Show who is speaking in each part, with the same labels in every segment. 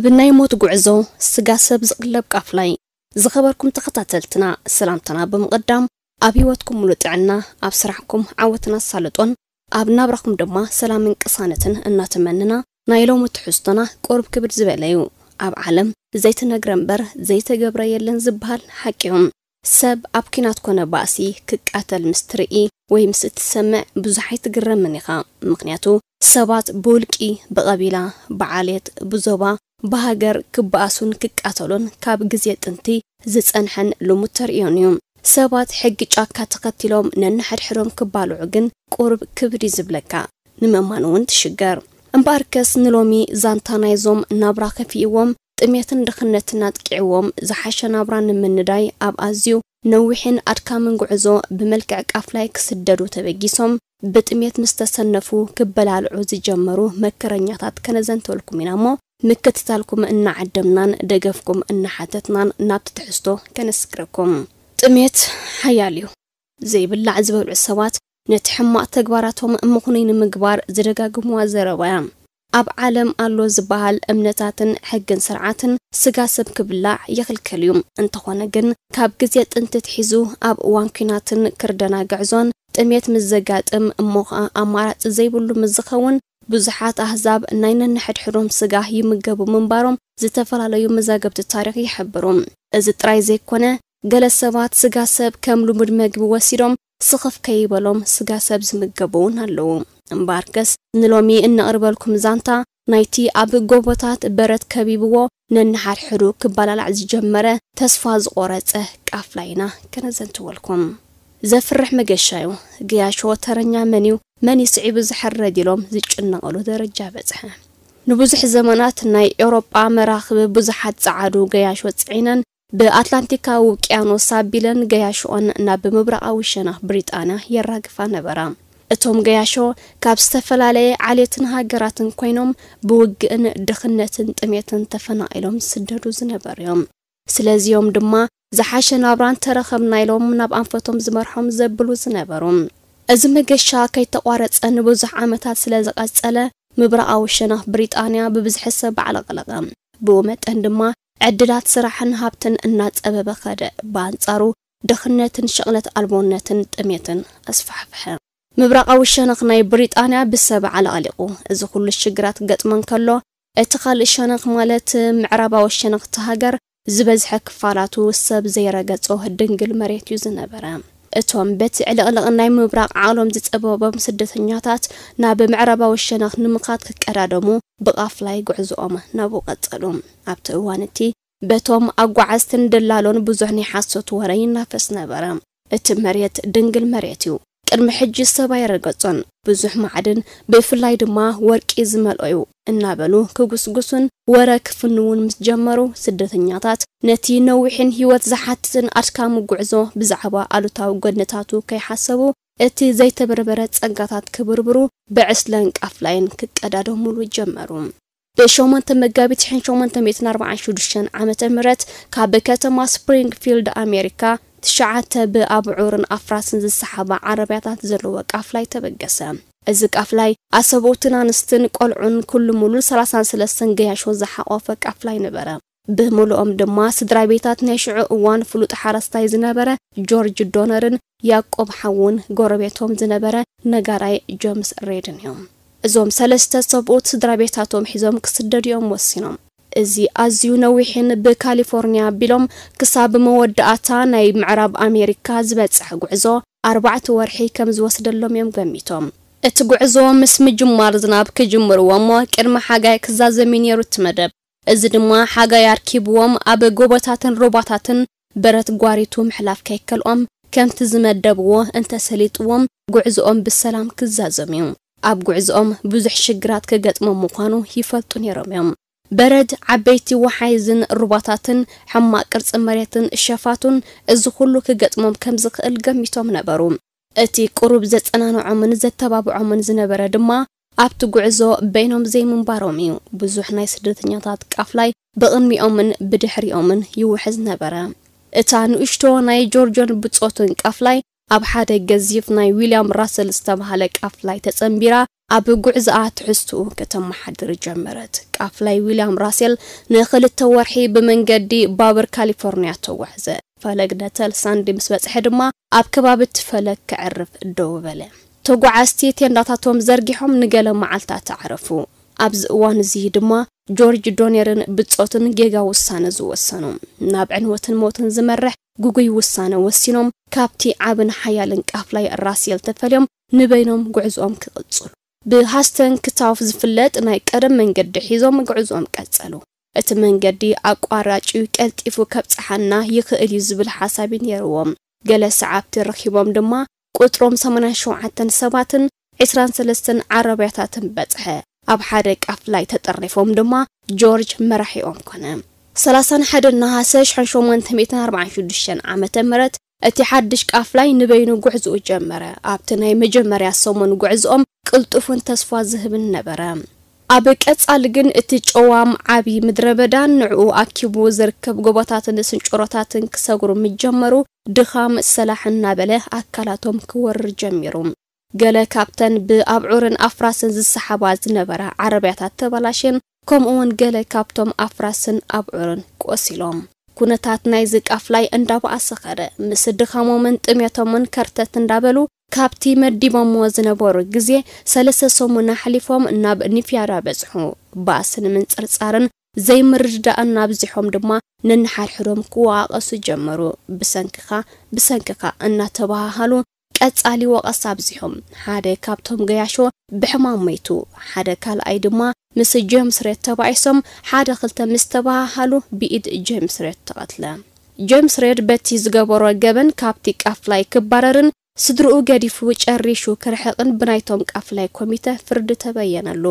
Speaker 1: ኣብ ናይ ሞት ጉዕዞ ስጋ ሰብ ዝቕለብ ቃፍላይ ዝኸበርኩም ተኸታተልትና ሰላምትና ብምቕዳም ኣብ ህይወትኩም ሙሉእ ጥዕና ኣብ ስራሕኩም ዓወትና ኣሳልጦን ኣብ ናብራኹም ድማ ሰላምን ቅሳነትን እናተመንና ናይ ሎሚ ትሕዝቶና ቁርብ ክብድ ዝበለ እዩ ኣብ ዓለም ዘይተነግረ እምበር ዘይተገብረ የለን ዝበሃል ሓቂ ሓቂዮም ሰብ ኣብ ኪናት ኮነ ባእሲ ክቃተል ምስ ትርኢ ወይ ምስ እትሰምዕ ብዙሓይ ትግረምን ኢኻ ምክንያቱ ሰባት ብውልቂ ብቐቢላ ብዓልየት ብዞባ ብሃገር ክበኣሱን ክቃተሉን ካብ ግዜ ጥንቲ ዝጸንሐን ልሙድ ተርእዮን እዩ ሰባት ሕጊ ጫካ ተኸቲሎም ነናሕድሕዶም ክባልዑ ግን ቁርብ ክብድ ዝብለካ ንምእማን እውን ትሽገር እምበኣር ከስ ንሎሚ ዛንታ ናይዞም ናብራ ከፊእዎም ጥሜትን ድኽነትን ኣጥቂዕዎም ዝሓሸ ናብራ ንምንዳይ ኣብ ኣዝዩ ነዊሕን ኣድካምን ጉዕዞ ብመልክዕ ቃፍላይ ክስደዱ ተበጊሶም ብጥሜት ምስ ተሰነፉ ክበላልዑ ዝጀመሩ መከረኛታት ከነዘንተበልኩም ኢና እሞ ምክትታልኩም እናዓደምናን ደገፍኩም እናሓተትናን ናብቲ ትሕዝቶ ከነስክረኩም ጥሜት ሓያል እዩ ዘይብላዕ ዝበልዑ ሰባት ነቲ ሕማቅ ተግባራቶም ምኹነይ ንምግባር ዝደጋግምዋ ዘረባያ ኣብ ዓለም ኣሎ ዝበሃል እምነታትን ሕግን ስርዓትን ስጋ ሰብ ክብላዕ የኽልከል እዩ እንተኾነ ግን ካብ ግዜ ጥንቲ ትሒዙ ኣብ እዋን ኩናትን ክርደና ግዕዞን ጥሜት ምስ ዘጋጥም እሞ ከዓ ኣማራፂ ዘይብሉ ምዝኸውን ብዙሓት ኣህዛብ ናይ ነንሕድሕዶም ስጋ ይምገቡ ምንባሮም ዝተፈላለዩ መዛገብቲ ታሪክ ይሕብሩ እዚ ጥራይ ዘይኮነ ገለ ሰባት ስጋ ሰብ ከም ልሙድ መግቢ ወሲዶም ስኽፍ ከይበሎም ስጋ ሰብ ዝምገቡ እውን ኣለዉ ከስ ንሎሚ እነቕርበልኩም ዛንታ ናይቲ ኣብ ጎቦታት በረት ከቢብዎ ነንሓድሕዱ ክባላላዕ ዝጀመረ ተስፋ ዝቆረፀ ቃፍላይና ከነዘንትወልኩም ዘፍርሕ መገሻ እዩ ግያሾ ተረኛ መን እዩ መን ይስዒቡ ዝሐረድ ኢሎም ዝጭነቐሉ ደረጃ በፅሐ ንብዙሕ ዘመናት ናይ ኤውሮጳ መራኽቢ ብዙሓት ፀዓዱ ገያሾ ፅዒነን ብኣትላንቲካዊ ውቅያኖስ ኣቢለን ገያሾኦን ናብ ምብራቃዊ ሸናፍ ብሪጣንያ የራግፋ ነበራ እቶም ገያሾ ካብ ዝተፈላለየ ዓሌትን ሃገራትን ኮይኖም ብውግእን ድኽነትን ጥሜትን ተፈናቂሎም ዝስደዱ ዝነበር እዮም ስለዚኦም ድማ زحاش نابران ترخم نایلوم ناب انفتوم زمرحوم زبلو زنبروم از مگشا که تقوارت انبو زح عمتات سلزق اصلا مبرعاو شنه بريطانيا ببزح سب على غلغم بومت اندما عدلات سرحن هابتن انات ابه بخده بانصارو دخنتن شغلت البونتن تميتن اسفح بحن مبرعاو شنه ناي بريطانيا بسب على غلقو ازو كل الشقرات قطمن كلو اتخال الشنه مالت معرباو الشنه تهاجر ዝበዝሐ ክፋላቱ ሰብ ዘይረገጾ ድንግል መሬት እዩ ዝነበረ እቶም በቲ ዕልቕልቕ ናይ ምብራቕ ዓሎም ዝፀበቦም ስደተኛታት ናብ ምዕረባዊ ሸነኽ ንምኻት ክቀዳደሙ ብቓፍላይ ጉዕዝኦም ናብኡ ቐጸሉ ኣብቲ እዋን እቲ በቶም ኣጓዓዝትን ድላሎን ብዙሕ ናይ ሓሶት ወረ ይናፈስ ነበረ እቲ መሬት ድንግል መሬት እዩ ቅድሚ ሕጂ ሰብ ኣይረገጾን ብዙሕ መዓድን ብፍላይ ድማ ወርቂ ዝመልኦ እዩ እናበሉ ክጉስጉሱን ወረ ክፍንውን ምስ ጀመሩ ስደተኛታት ነቲ ነዊሕን ህይወት ዝሓትትን ኣድካሚ ጉዕዞ ብዛዕባ ኣሉታዊ ጎድነታቱ ከይሓሰቡ እቲ ዘይተበርበረ ጸጋታት ክብርብሩ ብዕስለን ቃፍላይን ክቀዳደምሉ ጀመሩ ብ8 መጋቢት 1846 ዓ ም ካብ ከተማ ስፕሪንግፊልድ ኣሜሪካ ትሽዓተ ብኣብዑርን ኣፍራስን ዝሰሓባ ዓረብያታት ዘለዎ ቃፍላይ ተበገሰ እዚ ቃፍላይ ኣሰቦትን ኣንስትን ቆልዑን ኩሉ ሙሉእ 33 ገያሾ ዝሓቆፈ ቃፍላይ ነበረ ብምሉኦም ድማ ስድራ ቤታት ናይ ሽዑ እዋን ፍሉጥ ሓረስታይ ዝነበረ ጆርጅ ዶነርን ያቆብ ሓውን ጎረቤቶም ዝነበረ ነጋራይ ጆምስ ሬድን እዮም እዞም ሰለስተ ሰብኡት ስድራ ቤታቶም ሒዞም ክስደድኦም ወሲኖም እዚ ኣዝዩ ነዊሕን ብካሊፎርንያ ኣቢሎም ክሳብ መወዳእታ ናይ ምዕራብ ኣሜሪካ ዝበፅሐ ጉዕዞ ኣርባዕተ ወርሒ ከም ዝወስደሎም እዮም ገሚቶም እቲ ጉዕዞ ምስ ምጅማር ዝናብ ክጅምርዎ እሞ ቅድሚ ሓጋይ ክዛዘሚ ነይሩ እቲ መደብ እዚ ድማ ሓጋይ ኣርኪብዎም ኣብ ጎቦታትን ሩባታትን በረት ጓሪቱ ምሕላፍ ከይከልኦም ከምቲ ዝመደብዎ እንተሰሊጥዎም ጉዕዞኦም ብሰላም ክዛዘም እዩ ኣብ ጉዕዞኦም ብዙሕ ሽግራት ክገጥሞም ምዃኑ ይፈልጡ ነይሮም እዮም በረድ ዓበይቲ ወሓይዝን ሩባታትን ሕማቅ ቅርፂ መሬትን ሸፋቱን እዚ ኩሉ ክገጥሞም ከም ዝኽእል ገሚቶም ነበሩ እቲ ቅሩብ ዘጸናንዖምን ዘተባብዖምን ዝነበረ ድማ ኣብቲ ጉዕዞ በይኖም ዘይምንባሮም እዩ ብዙሕ ናይ ስደተኛታት ቃፍላይ ብቕድሚኦምን ብድሕሪኦምን ይውሕዝ ነበረ እታ ንእሽቶ ናይ ጆርጆን ብፆትን ቃፍላይ ኣብ ሓደ ገዚፍ ናይ ዊልያም ራሰል ዝተባሃለ ቃፍላይ ተጸምቢራ ኣብ ጉዕዝኣ ትሕዝትኡ ከተመሓድር ጀመረት ቃፍላይ ዊልያም ራሴል ንክልተ ወርሒ ብመንገዲ ባቡር ካሊፎርንያ ተጓዕዘ ፈለግ ነተል ሳንዲ ምስ በፅሐ ድማ ኣብ ከባቢ እቲ ፈለግ ክዕርፍ ደው በለ ተጓዓዝቲ ቴንዳታቶም ዘርጊሖም ንገለ መዓልታት ተዓረፉ ኣብዚ እዋን እዚ ድማ ጆርጅ ዶኔርን ብጾትን ጌጋ ውሳነ ዝወሰኑ ናብ ዕንወትን ሞትን ዝመርሕ ጉጉይ ውሳነ ወሲኖም ካብቲ ዓብን ሓያልን ቃፍ ላይ ራስየል ተፈልዮም ንበይኖም ጉዕዞኦም ክቕጽሉ ብሃስተን ክታፍ ዝፍለጥ ናይ ቀደም መንገዲ ሒዞም ጉዕዞኦም ቀጸሉ እቲ መንገዲ ኣቋራጩ ቀልጢፉ ከብፅሓና ይኽእል እዩ ዝብል ሓሳቢ ነይርዎም ገለ ሰዓብቲ ረኺቦም ድማ ቁጥሮም 87 ሰባትን 23 ዓረብያታትን በፅሐ ኣብ ሓደ ቃፍ ላይ ተጠሪፎም ድማ ጆርጅ መራሒኦም ኮነ 31 ነሓሰ 1846 ዓመተ ምህረት እቲ ሓድሽ ቃፍላይ ንበይኑ ጉዕዝኡ ጀመረ። ኣብቲ ናይ መጀመርያ ሰሙን ጉዕዝኦም ቅልጡፉን ተስፋ ዝህብን ነበረ። ኣብ ቀጻሊ ግን እቲ ጨዋም ዓብዪ ምድረ በዳን ንዕኡ ኣኪቡ ዝርከብ ጎቦታትን ስንጭሮታትን ክሰጉሩ ምጀመሩ ድኻም ሰላሕ እናበለ ኣካላቶም ክወርር ጀሚሩ ገለ ካብተን ብኣብዑርን ኣፍራስን ዝሰሓባ ዝነበራ ዓረብያታት ተባላሽን እውን ገለ ካብቶም ኣፍራስን ኣብዑርን ቆሲሎም ኩነታት ናይዚ ቃፍላይ እንዳበኣሰ ኸደ ምስ ድኻሞምን ጥሜቶምን ከርተት እንዳበሉ ካብቲ መዲቦምዎ ዝነበሩ ግዜ ሰለስተ ሰሙና ሓሊፎም ናብ ኒፍያዳ በጽሑ ባእስን ንምንጽርጻርን ዘይምርድዳእን ናብዚሖም ድማ ነንሓድሕዶም ክዋቐሱ ጀመሩ ብሰንኪኻ ብሰንኪኻ እናተባሃሃሉ ቀጻሊ ወቐሳ ኣብዚሖም ሓደ ካብቶም ገያሾ ብሕማም መይቱ ሓደ ካልኣይ ድማ ምስ ጀምስ ሬት ተባዒሶም ሓደ ክልተ ምስ ተባሃሃሉ ብኢድ ጀምስ ሬት ተቐትለ ጀምስ ሬድ በቲ ዝገበሮ ገበን ካብቲ ቃፍላይ ክባረርን ስድርኡ ገዲፉ ጨሪሹ ክርሕቕን ብናይቶም ቃፍላይ ኮሚተ ፍርዲ ተበየነሉ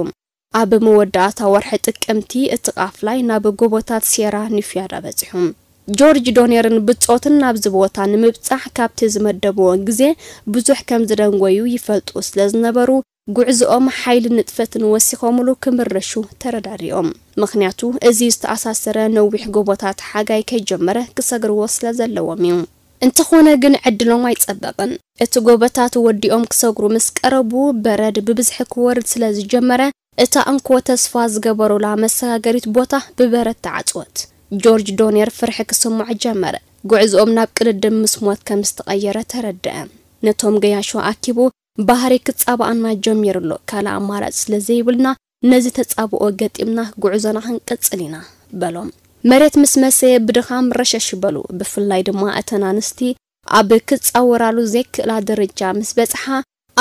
Speaker 1: ኣብ መወዳእታ ወርሒ ጥቅምቲ እቲ ቃፍላይ ናብ ጎቦታት ሴራ ንፍያዳ በፂሑ ጆርጅ ዶኔርን ብጾትን ናብ ዝቦታን ምብጻሕ ካብቲ ዝመደብዎ ግዜ ብዙሕ ከም ዝደንጎዩ ይፈልጡ ስለ ዝነበሩ ጉዕዝኦም ሓይሊ ንጥፈትን ወሲኾምሉ ክምረሹ ተረዳሪኦም ምክንያቱ እዚ ዝተኣሳሰረ ነዊሕ ጎቦታት ሓጋይ ከይጀመረ ክሰግርዎ ስለ ዘለዎም እዩ እንተኾነ ግን ዕድሎም ኣይጸበቕን እቲ ጎቦታት ወዲኦም ክሰግሩ ምስ ቀረቡ በረድ ብብዝሒ ክወርድ ስለ ዝጀመረ እታ እንኮ ተስፋ ዝገበሩላ መሰጋገሪት ቦታ ብበረድ ተዓፅወት ጆርጅ ዶኔር ፍርሒ ክስምዖ ጀመረ ጉዕዝኦም ናብ ቅድድም ምስ ሞት ከም ዝተቐየረ ተረድአ ነቶም ገያሾ ኣኪቡ ባህሪ ክጻብኣና ጀሚሩ ኣሎ ካልእ ኣማራጭ ስለ ዘይብልና ነዚ ተጻብኦ ገጢምና ጉዕዞና ክንቅጽል ኢና በሎም መሬት ምስ መሰየ ብድኻም ረሸሽ በሉ ብፍላይ ድማ እተን ኣንስቲ ኣብ ክጻውራሉ ዘይክእላ ደረጃ ምስ በጽሓ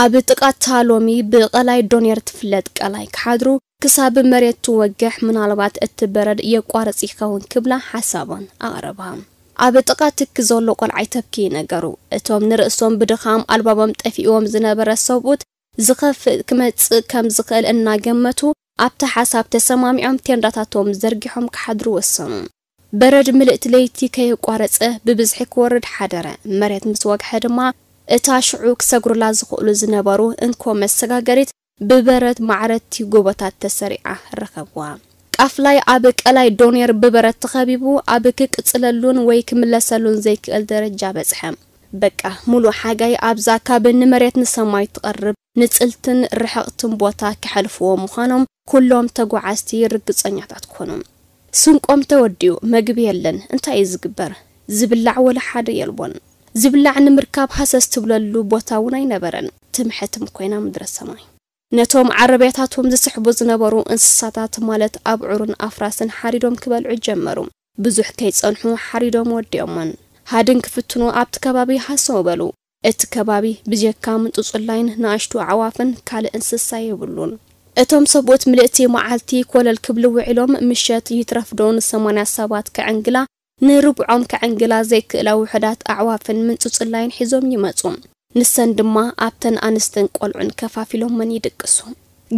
Speaker 1: ኣብ ጥቃታ ሎሚ ብቐላይ ዶኔር ትፍለጥ ቀላይ ክሓድሩ ክሳብ መሬት ትወግሕ ምናልባት እትበረድ የቋርፂ የቋርፅ ይኸውን ክብላ ሓሳቦን ኣቕረባ ኣብ ጥቃ ትኪ ዘሎ ቆልዓይ ተብኪ ነገሩ እቶም ንርእሶም ብድኻም ኣልባቦም ጠፊእዎም ዝነበረ ሰብኡት ዝኸፍእ ክመጽእ ከም ዝኽእል እናገመቱ ኣብቲ ሓሳብ ተሰማሚዖም ቴንዳታቶም ዘርጊሖም ክሓድሩ ወሰኑ በረድ ምልእቲ ለይቲ ከየቋረፀ ብብዝሒ ክወርድ ሓደረ መሬት ምስ ወግሐ ድማ እታ ሽዑ ክሰግሩላ ዝኽእሉ ዝነበሩ እንኮ መሰጋገሪት ብበረት ማዕረቲ ጎቦታት ተሰሪዓ ረኸብዋ ቃፍላይ ኣብ ቀላይ ዶኔር ብበረት ተኸቢቡ ኣብ ክቅፅለሉን ወይ ክምለሰሉን ዘይክእል ደረጃ በፅሐ በቃ ሙሉእ ሓጋይ ኣብዛ ካብ ንመሬት ንሰማይ ትቐርብ ንፅልትን ርሕቕትን ቦታ ክሕልፍዎ ምዃኖም ኩሎም ተጓዓዝቲ ርግፀኛታት ክኾኑ ስንቆም ተወዲኡ መግቢ የለን እንታይ እዩ ዝግበር ዝብላዕ ወላ ሓደ የልቦን ዝብላዕ ንምርካብ ሃሰስ ትብለሉ ቦታ እውን ኣይነበረን ትምሕትም ኮይና ምድረ ሰማይ ነቶም ዓረብያታቶም ዝስሕቡ ዝነበሩ እንስሳታት ማለት ኣብዑርን ኣፍራስን ሓሪዶም ክበልዑ ጀመሩ ብዙሕ ከይጸንሑ ሓሪዶም ወዲኦምን ሃድን ክፍትኑ ኣብቲ ከባቢ ሃሰው በሉ እቲ ከባቢ ብጀካ ምንጡጽላይን ንኣሽቱ ኣዕዋፍን ካልእ እንስሳ የብሉን እቶም ሰብኡት ምልእቲ መዓልቲ ኮለል ክብሊ ውዒሎም ምሸት ይትረፍዶን ሰማንያ ሰባት ከዕንግላ ንርብዖም ክዕንግላ ዘይክእላ ውሕዳት ኣዕዋፍን ምንፅፅላይን ሒዞም ይመፁ ንሰን ድማ ኣብተን ኣንስትን ቆልዑን ከፋፊሎምን ይድቅሱ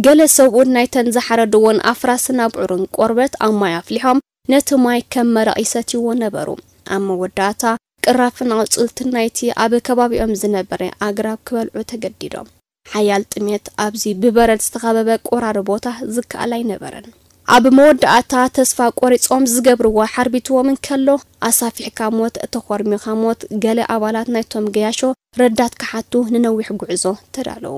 Speaker 1: ገለ ሰብኡን ናይተን ዝሓረድዎን ኣፍራስን ኣብዑርን ቆርበት ኣብ ማይ ኣፍሊሖም ነቲ ማይ ከም መረቕ ይሰትይዎ ነበሩ ኣብ መወዳእታ ቅራፍን ኣውፅልትን ናይቲ ኣብ ከባቢኦም ዝነበረ ኣግራብ ክበልዑ ተገዲዶም ሓያል ጥሜት ኣብዚ ብበረድ ዝተኸበበ ቆራሪ ቦታ ዝከኣል ኣይነበረን ኣብ መወዳእታ ተስፋ ቆሪፆም ዝገብርዎ ሓርቢትዎምን ከሎ ኣሳፊሕካ ሞት ተኮርሚካ ሞት ገለ ኣባላት ናይቶም ገያሾ ረዳት ካሓቱ ንነዊሕ ጉዕዞ ተዳለዉ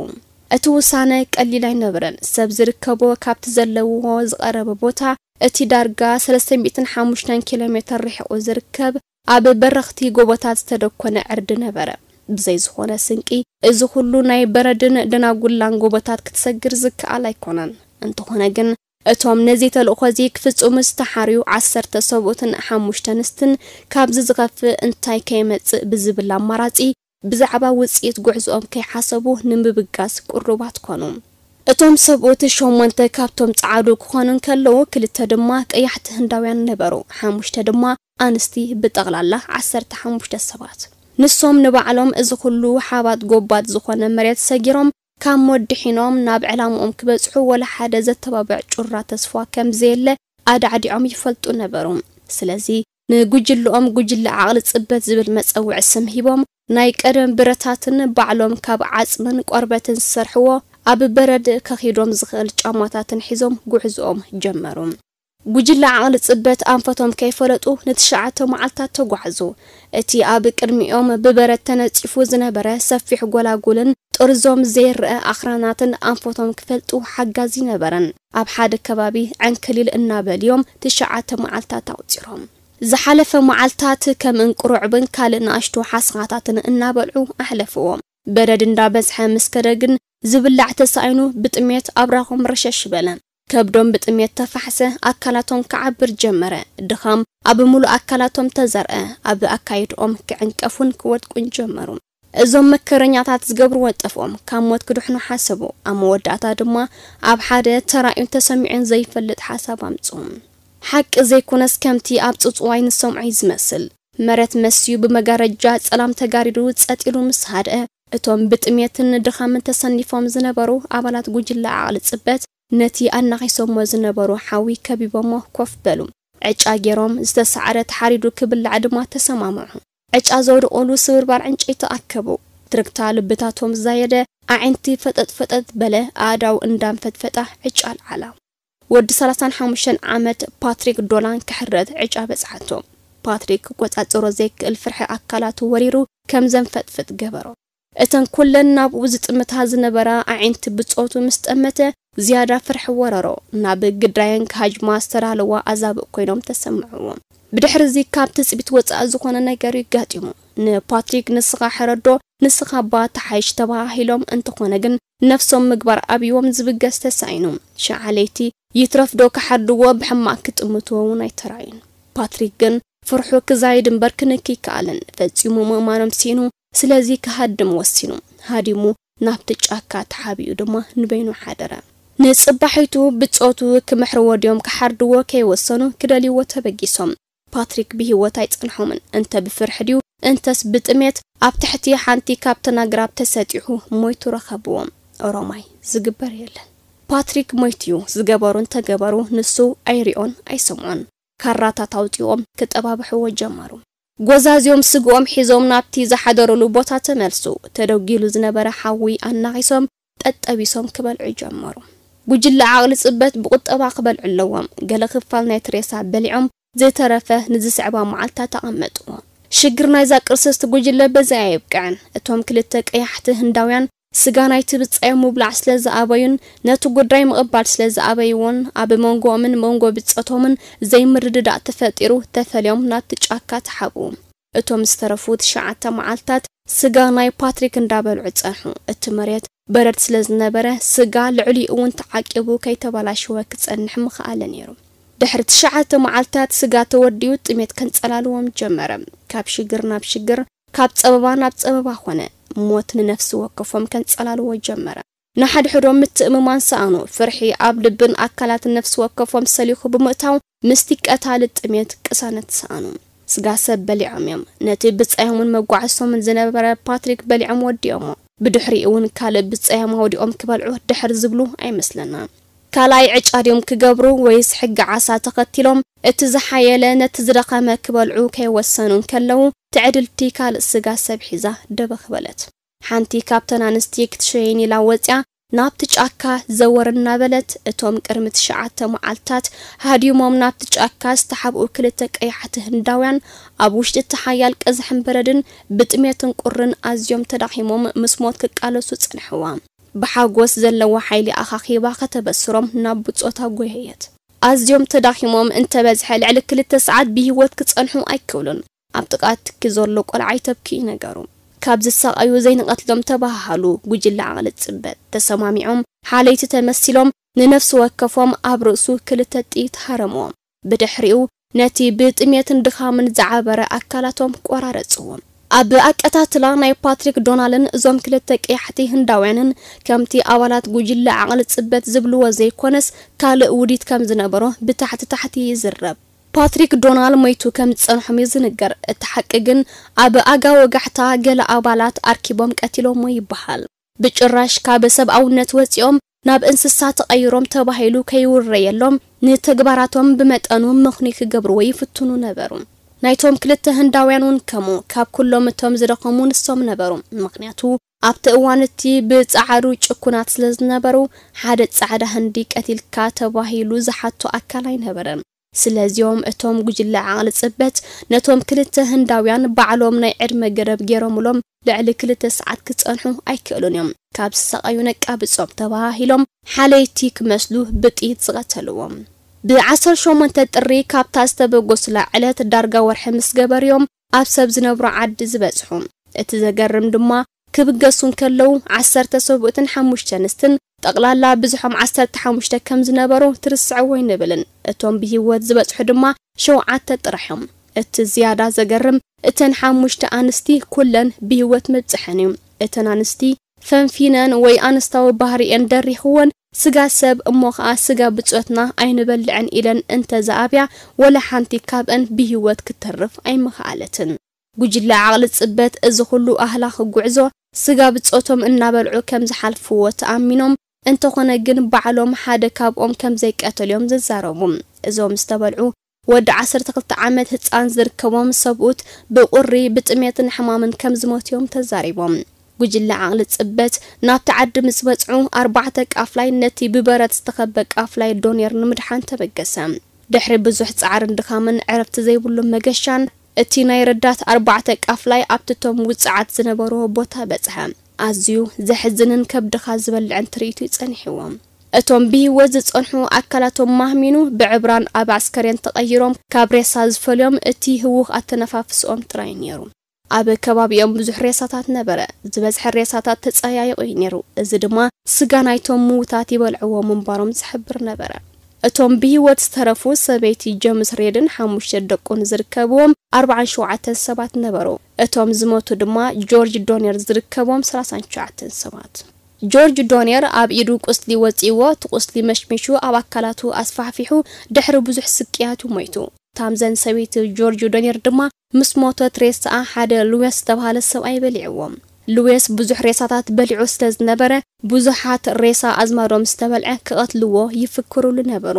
Speaker 1: እቲ ውሳነ ቀሊል ኣይነበረን ሰብ ዝርከቦ ካብቲ ዘለውዎ ዝቐረበ ቦታ እቲ ዳርጋ 35 ኪሎ ሜትር ርሒቑ ዝርከብ ኣብ በረኽቲ ጎቦታት ዝተደኮነ ዕርዲ ነበረ ብዘይ ዝኾነ ስንቂ እዚ ኩሉ ናይ በረድን ደናጉላን ጎቦታት ክትሰግር ዝከኣል ኣይኮነን እንተኾነ ግን እቶም ነዚ ተልእኮ እዚ ክፍጹም ዝተሓርዩ ዓሰርተ ሰብኡትን ሓሙሽተ ሓሙሽተንስትን ካብዚ ዝኸፍእ እንታይ ከይመጽእ ብዝብል ኣማራጺ ብዛዕባ ውፅኢት ጉዕዝኦም ከይሓሰቡ ንምብጋስ ቁርባት ኮኑ እቶም ሰብኡት ሸሞንተ ካብቶም ጻዕዱ ክኾኑ ከለዉ ክልተ ድማ ቀያሕቲ ህንዳውያን ነበሩ ሓሙሽተ ድማ ኣንስቲ ብጠቕላላ 15 ሰባት ንሶም ንባዕሎም እዚ ኩሉ ሓባት ጎባት ዝኾነ መሬት ሰጊሮም ካብ መወድሒኖም ናብ ዕላምኦም ክበፅሑ ወላ ሓደ ዘተባብዕ ጩራ ተስፋ ከምዘየለ ኣዳዕዲዖም ይፈልጡ ነበሩ ስለዚ ንጉጅልኦም ጉጅለ ዓቕሊ ፅበት ዝብል መፀውዒ ስም ሂቦም ናይ ቀደም ብረታትን ባዕሎም ካብ ዓፅምን ቆርበትን ዝሰርሕዎ ኣብ በረድ ከኺዶም ዝኽእል ጫማታትን ሒዞም ጉዕዞኦም ጀመሩ ጉጅለ ዓቕሊ ፅበት ኣንፈቶም ከይፈለጡ ንትሽዓተ መዓልትታት ተጓዕዙ እቲ ኣብ ቅድሚኦም ብበረት ተነፂፉ ዝነበረ ሰፊሕ ጎላጉልን ጥርዞም ዘይርአ ኣኽራናትን ኣንፈቶም ክፈልጡ ሓጋዚ ነበረን ኣብ ሓደ ከባቢ ዕንክሊል እናበልዮም ትሽዓተ መዓልትታት ኣውፂሮም ዝሓለፈ መዓልትታት ከም እንቁርዕብን ካልእ ንኣሽቱ ሓስኻታትን እናበልዑ ኣሕለፍዎም በረድ እንዳበዝሐ ምስ ከደ ግን ዝብላዕ ተሳኢኑ ብጥሜት ኣብራኾም ረሸሽ በለን ከብዶም ብጥሜት ተፋሕሰ ኣካላቶም ክዓብር ጀመረ ድኻም ኣብ ምሉእ ኣካላቶም ተዘርአ ኣብ ኣካይድኦም ክዕንቀፉን ክወድቁን ጀመሩ እዞም መከረኛታት ዝገብርዎ ጥፍኦም ካብ ሞት ክድሕኑ ሓሰቡ ኣብ መወዳእታ ድማ ኣብ ሓደ ተራእዩን ተሰሚዑን ዘይፈልጥ ሓሳብ ኣምፁ ሓቂ ዘይኮነስ ከምቲ ኣብ ፅፅዋይ ንሰምዑ ዝመስል መረት መስዩ ብመጋረጃ ፀላም ተጋሪዱ ፀጢሉ ምስ ሃድአ እቶም ብጥሜትን ድኻምን ተሰኒፎም ዝነበሩ ኣባላት ጉጅለ ዓቕሊ ፅበት ነቲ ኣናኺሶሞ ዝነበሩ ሓዊ ከቢቦሞ ኮፍ በሉ ዕጫ ገይሮም ዝተሰዕረ ተሓሪዱ ክብላዕ ድማ ተሰማምዑ ዕጫ ዘውድቆሉ ስብርባር ዕንጨይቲ ኣከቡ ትርግታ ልብታቶም ዝዛየደ ኣዒንቲ ፈጠጥፈጠጥ በለ ኣእዳው እንዳንፈጥፈጣ ዕጫ ኣልዓላ ወዲ 35 ዓመት ፓትሪክ ዶላን ክሕረት ዕጫ በፅሓቶም ፓትሪክ ክቈጻጽሮ ዘይክእል ፍርሒ ኣካላት ወሪሩ ከም ዘንፈጥፍጥ ገበሮ እተን ኵለን ናብኡ ዝጥምታ ዝነበራ ኣዒንቲ ብጾቱ ምስ ጠመተ ዝያዳ ፍርሒ ወረሮ ናብ ግዳየን ካጅማ ዝተዳለዋ ኣዛብእ ኮይኖም ተሰምዕዎም ብድሕሪ እዚ ካብ ትፅቢት ወፃኢ ዝኾነ ነገር ይጋጢሙ ንፓትሪክ ንስኻ ሕረዶ ንስኻ ባ ተሓይሽ ተባሂሎም እንትኾነ ግን ነፍሶም ምግባር ኣብዮም ዝብገስ ተሳኢኑ ሸዓለይቲ ይትረፍዶ ክሓድዎ ብሕማቅ ክጥምትዎ እውን ኣይተራእዩን ፓትሪክ ግን ፍርሑ ክዛይድ እምበር ክንክ ይከኣልን ፈጺሙ ምእማኖም ሲኑ ስለዚ ክሃድም ወሲኑ ሃዲሙ ናብቲ ጫካ ተሓቢኡ ድማ ንበይኑ ሓደረ نصبحيتو بتصوتو كمحرو وديوم كحردو كي وصنو كدالي وتبقيسوم باتريك بهي وتايت انحومن انت بفرحديو انتس بتميت ابتحتي حانتي كابتنا غراب تساتيحو مويتو رخبوهم اورماي زغبر يلن باتريك مويتيو زغبارو انت غبارو نسو ايريون ايسمون كاراتا تاوتيوم كتبابحو وجمارو غوزازيوم سغوم حيزوم نابتي زحدرلو بوتا تملسو تدوغيلو زنبره حوي انعيسوم تطبيسوم كبلعي جمارو جوجل عقل صبت بقط أبا قبل علوم قال خفال نتريسا بليعم زي ترفة نزس عبا معلتا تقمتو شكرنا إذا قرسس تقوجل بزعيب كان اتوام كلتك اي حتى هنداويان سيغانا يتبت اي مبلع سلز آبايون ناتو قدري مقبال سلز آبايون عب مونغو من مونغو بيتساتو من زي مردد اعتفاتيرو تثاليوم ناتج اكا تحابو اتوام استرفوت شعاتا معلتات سيغانا باتريك اندابل عدس احو التماريات በረድ ስለ ዝነበረ ስጋ ልዕሊ እውን ተዓቂቡ ከይተባላሽወ ክጸንሕ ምኽኣለ ነይሩ ድሕሪ ትሽዓተ መዓልትታት ስጋ ተወዲዩ ጥሜት ከንጸላልዎም ጀመረ ካብ ሽግር ናብ ሽግር ካብ ጸበባ ናብ ጸበባ ኾነ ሞት ንነፍሲ ወከፎም ከንጸላልዎ ጀመረ ንሓድሕዶም ምትእምማን ሰኣኑ ፍርሒ ኣብ ልብን ኣካላት ነፍሲ ወከፎም ሰሊኹ ብምእታው ምስቲ ቀታሊ ጥሜት ቅሳነት ሰኣኑ ስጋ ሰብ በሊዖም እዮም ነቲ ብጻዮምን መጓዓሶምን ዝነበረ ፓትሪክ በሊዖም ወዲኦሞ بدحري اون كالب بتصيام هودي أم كبال عهد دحر زبلو أي مثلنا كالاي عج أديوم كجبرو ويس حق عسى تقتلهم اتزحيلا نتزرق ما كبالعو كي كلو تعدل تيكال السجا سبحيزة دبخ حانتي كابتن أنستي كتشيني لا ናብቲ ጫካ ዘወር እናበለት እቶም ቅድሚ ትሽዓተ መዓልትታት ሃዲሞም ናብቲ ጫካ ዝተሓብኡ ክልተ ቀያሕቲ ህንዳውያን ኣብ ውሽጢ እቲ ሓያል ቀዝሕን በረድን ብጥሜትን ቁርን ኣዝዮም ተዳኺሞም ምስ ሞት ክቃለሱ ጸንሕዋ ብሓጎስ ዘለዎ ሓይሊ ኣኻኺባ ከተበስሮም ናብ ብጾታ ጐየየት ኣዝዮም ተዳኺሞም እንተበዝሐ ልዕሊ ክልተ ሰዓት ብህይወት ክጸንሑ ኣይክብሉን ኣብ ጥቓት ትኪ ዘሎ ቆልዓይ ተብኪ ነገሩ ካብ ዝሰቃዩ ዘይንቐትሎም ተባሃሉ ጉጅለ ዓቕሊ ፅበጥ ተሰማሚዖም ሓለይቲ ተመሲሎም ንነፍሲ ወከፎም ኣብ ርእሱ ክልተ ጥይት ሃረምዎም ብድሕሪኡ ነቲ ብጥሜትን ድኻምን ዝዓበረ ኣካላቶም ቆራረፅዎም ኣብ ኣቀታትላ ናይ ፓትሪክ ዶናልን እዞም ክልተ ቀያሕቲ ህንዳውያንን ከምቲ ኣባላት ጉጅለ ዓቕሊ ፅበት ዝብልዎ ዘይኮነስ ካልእ ውዲት ከም ዝነበሮ ብታሕቲ ታሕቲ ይዝረብ ፓትሪክ ዶናል ሞይቱ ከም ዝፀንሖም እዩ ዝንገር እቲ ሓቂ ግን ኣብ ኣጋ ወጋሕታ ገለ ኣባላት ኣርኪቦም ቀቲሎሞ ይበሃል ብጭራሽ ካብ ሰብኣውነት ወፂኦም ናብ እንስሳ ተቐይሮም ተባሂሉ ከይውረየሎም ንተግባራቶም ብመጠኑ ምኽኒ ክገብርዎ ይፍትኑ ነበሩ ናይቶም ክልተ ህንዳውያን እውን ከምኡ ካብ ኩሎም እቶም ዝደኸሙ ንሶም ነበሩ ምክንያቱ ኣብቲ እዋን እቲ ብፃዕሩ ጭኩናት ስለ ዝነበሩ ሓደ ፃዕዳ ህንዲ ቀቲልካ ተባሂሉ ዝሓቶ ኣካል ኣይነበረን ስለዚኦም እቶም ጉጅለ ዓቕሊ ፅበት ነቶም ክልተ ህንዳውያን ባዕሎም ናይ ዕድመ ገረብ ገይሮምሎም ልዕሊ ክልተ ሰዓት ክጸንሑ ኣይክእሉን እዮም ካብ ዝሰቃዩ ነቃብጾም ተባሂሎም ሓለይቲ ክመስሉ ብጢት ዝቐተልዎም ብ18 ጥሪ ካብታ ዝተበጎስላ ዕለት ዳርጋ ወርሒ ምስ ገበርዮም ኣብ ሰብ ዝነብሩ ዓዲ ዝበጽሑ እቲ ዘገርም ድማ ክብገሱን ከለዉ 10 ሰብኡትን ጠቅላላ ኣንስትን ጠቕላላ ብዝሖም 15 ከም ዝነበሩ ትርስዕዎ ይንብልን እቶም ብሂወት ዝበፅሑ ድማ ሸውዓተ ጥራሕ እቲ ዝያዳ ዘገርም እተን 5 ኣንስቲ ኩለን ብሂወት ምብፅሐን እዩ እተን ኣንስቲ ፈንፊነን ወይ ኣንስታዊ ባህሪአን ደሪኽዎን ስጋ ሰብ እሞ ከዓ ስጋ ብፅትና ኣይንበልዕን ኢለን እንተዛኣብያ ወላ ሓንቲ ካብአን ብሂወት ክትርፍ ኣይምኽኣለትን جوجل عقل تبت از خلو اهل خوگزه سجاب تصوتم ان نبلعو کم زحل فوت آمینم انتخن جن بعلم حد کابم کم زیک اتلیم ززارمون از هم استبلعو ود عصر تقلت عمد هت آنزر کوام سبوت بقري بتمیت حمام کم يوم تزاریم جوجل عقل تبت نبت عدم سبت عو اربعتک افلاي نتی ببرد استقبک افلاي دنیار نمرحنت بگسم دحر بزحت عرن دخمن عرفت زیبلم مگشان እቲ ናይ ረዳት ኣርባዕተ ቃፍላይ ኣብቲ እቶም ውፅዓት ዝነበርዎ ቦታ በፅሐ ኣዝዩ ዘሕዝንን ከብድኻ ዝበልዕን ትርኢቱ ይፀኒሕዎም እቶም ብህይወት ዝፀንሑ ኣካላቶም ማህሚኑ ብዕብራን ኣብ ዓስከሬን ተቐይሮም ካብ ሬሳ ዝፈልዮም እቲ ህውኽ ኣተነፋፍስኦም ጥራይ ነይሩ ኣብ ከባቢኦም ብዙሕ ሬሳታት ነበረ ዝበዝሐ ሬሳታት ተፀያይቑ እዩ ነይሩ እዚ ድማ ስጋ ናይቶም ምውታት ይበልዕዎ ምንባሮም ዝሕብር ነበረ እቶም ብሂወት ዝተረፉ ሰበይቲ ጀምስ ሬድን ሓሙሽተ ደቁን ዝርከብዎም 47 ሰባት ነበሩ እቶም ዝሞቱ ድማ ጆርጅ ዶኔር ዝርከቦም 39 ሰባት ጆርጅ ዶኔር ኣብ ኢዱ ቁስሊ ወፂዎ እቲ ቁስሊ መሽሚሹ ኣብ ኣካላቱ ኣስፋሕፊሑ ድሕሪ ብዙሕ ስቅያቱ ሞይቱ ታምዘን ሰበይቲ ጆርጅ ዶኔር ድማ ምስ ሞቶት ሬስኣ ሓደ ሉዌስ ዝተባሃለ ሰብኣይ በሊዕዎም ሉዌስ ብዙሕ ሬሳታት በሊዑ ስለ ዝነበረ ብዙሓት ሬሳ ኣዝማዶም ዝተበልዐ ክቐትልዎ ይፍክሩሉ ነበሩ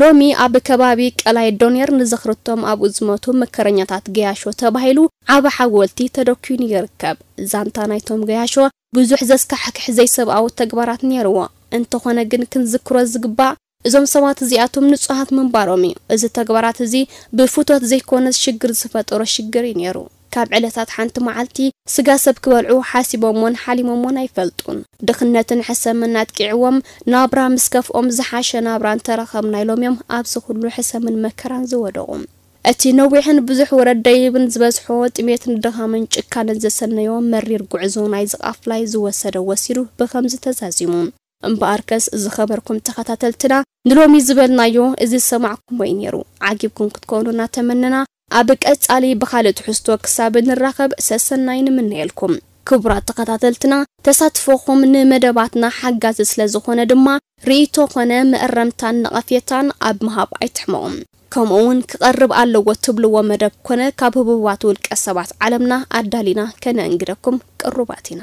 Speaker 1: ሎሚ ኣብ ከባቢ ቀላይ ዶኔር ንዘኽርቶም ኣብኡ ዝመቱ መከረኛታት ገያሾ ተባሂሉ ዓብ ሓወልቲ ተደኪኑ ይርከብ ዛንታ ናይቶም ገያሾ ብዙሕ ዘስካሕክሕ ዘይሰብኣዊ ተግባራት ነይርዎ እንተኾነ ግን ክንዝክሮ ዝግባእ እዞም ሰባት እዚኣቶም ንጹሃት ምንባሮም እዩ እዚ ተግባራት እዚ ብፍቶት ዘይኮነ ሽግር ዝፈጠሮ ሽግር እዩ ነይሩ كاب علتات حانت معالتي سقا سبك والعو حاسي بومون حالي مومون اي فلتون دخنتن حسن من ناتكي عوام نابرا مسكف ام زحاشة نابرا انترخم نايلوميوم ابسو خلو حسن من مكران زودوغم اتي نويحن بزح ورد دايبن زباز حوات اميتن دخامن جكان زسن نيوم مرير قعزون اي زغافلاي زواسر وسيرو بخمز تزازيمون እምበኣርከስ ዝኸበርኩም ተኸታተልትና ንሎሚ ዝበልናዮ እዚ ዝሰማዕኩም ወይ ነይሩ ዓጊብኩም ክትኮኑ እናተመንና ኣብ ቀጻሊ ብኻልእ ትሕዝቶ ክሳብ ንራኸብ ሰሰናይ ንምንየልኩም ክቡራት ተኸታተልትና ተሳትፎኹም ንመደባትና ሓጋዚ ስለ ዝኾነ ድማ ርእቶ ኾነ መእረምታን ንቐፌታን ኣብ ምሃብ ከምኡ እውን ክቐርብ ኣለዎ ትብልዎ መደብ ኮነ ካብ ህቡባት ውልቀ ሰባት ዓለምና ኣዳሊና ከነእንግደኩም ቅሩባት ኢና